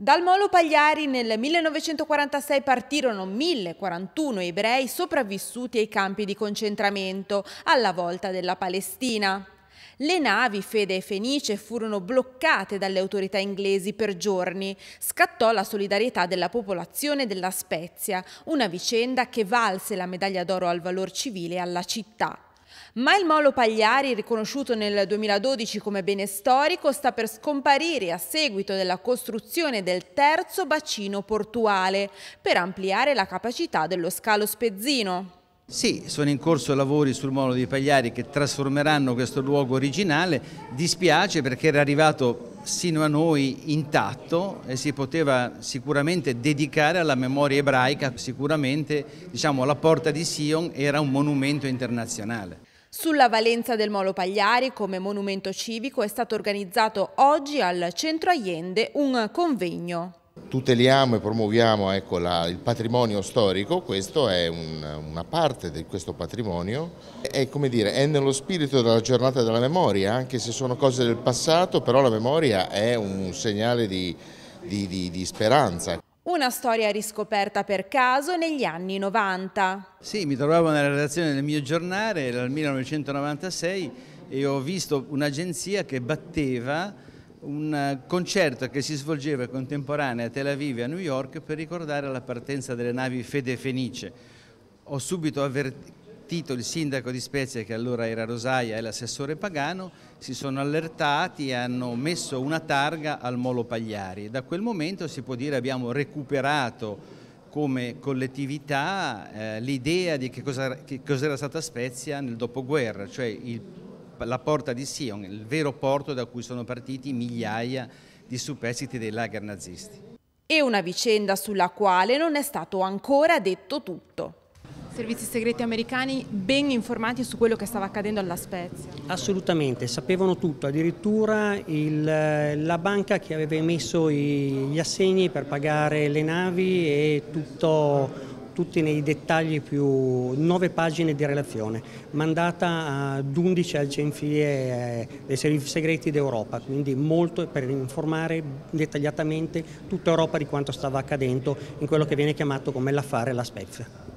Dal Molo Pagliari nel 1946 partirono 1041 ebrei sopravvissuti ai campi di concentramento alla volta della Palestina. Le navi Fede e Fenice furono bloccate dalle autorità inglesi per giorni. Scattò la solidarietà della popolazione della Spezia, una vicenda che valse la medaglia d'oro al valor civile alla città. Ma il molo Pagliari, riconosciuto nel 2012 come bene storico, sta per scomparire a seguito della costruzione del terzo bacino portuale per ampliare la capacità dello scalo spezzino. Sì, sono in corso lavori sul molo di Pagliari che trasformeranno questo luogo originale. Dispiace perché era arrivato sino a noi intatto e si poteva sicuramente dedicare alla memoria ebraica, sicuramente diciamo, la porta di Sion era un monumento internazionale. Sulla valenza del Molo Pagliari come monumento civico è stato organizzato oggi al Centro Allende un convegno tuteliamo e promuoviamo ecco, la, il patrimonio storico, questo è un, una parte di questo patrimonio, è, dire, è, nello spirito della giornata della memoria, anche se sono cose del passato, però la memoria è un segnale di, di, di, di speranza. Una storia riscoperta per caso negli anni 90. Sì, mi trovavo nella redazione del mio giornale, era 1996, e ho visto un'agenzia che batteva un eh, concerto che si svolgeva contemporanea a Tel Aviv e a New York per ricordare la partenza delle navi Fede Fenice. Ho subito avvertito il sindaco di Spezia, che allora era Rosaia, e l'assessore Pagano, si sono allertati e hanno messo una targa al Molo Pagliari. Da quel momento si può dire abbiamo recuperato come collettività eh, l'idea di che cos'era cosa stata Spezia nel dopoguerra, cioè il la porta di Sion, il vero porto da cui sono partiti migliaia di superstiti dei lager nazisti. E una vicenda sulla quale non è stato ancora detto tutto. Servizi segreti americani ben informati su quello che stava accadendo alla Spezia? Assolutamente, sapevano tutto, addirittura il, la banca che aveva emesso i, gli assegni per pagare le navi e tutto tutti nei dettagli più nove pagine di relazione, mandata ad 11 agenzie eh, dei servizi segreti d'Europa, quindi molto per informare dettagliatamente tutta Europa di quanto stava accadendo in quello che viene chiamato come l'affare La Spezia.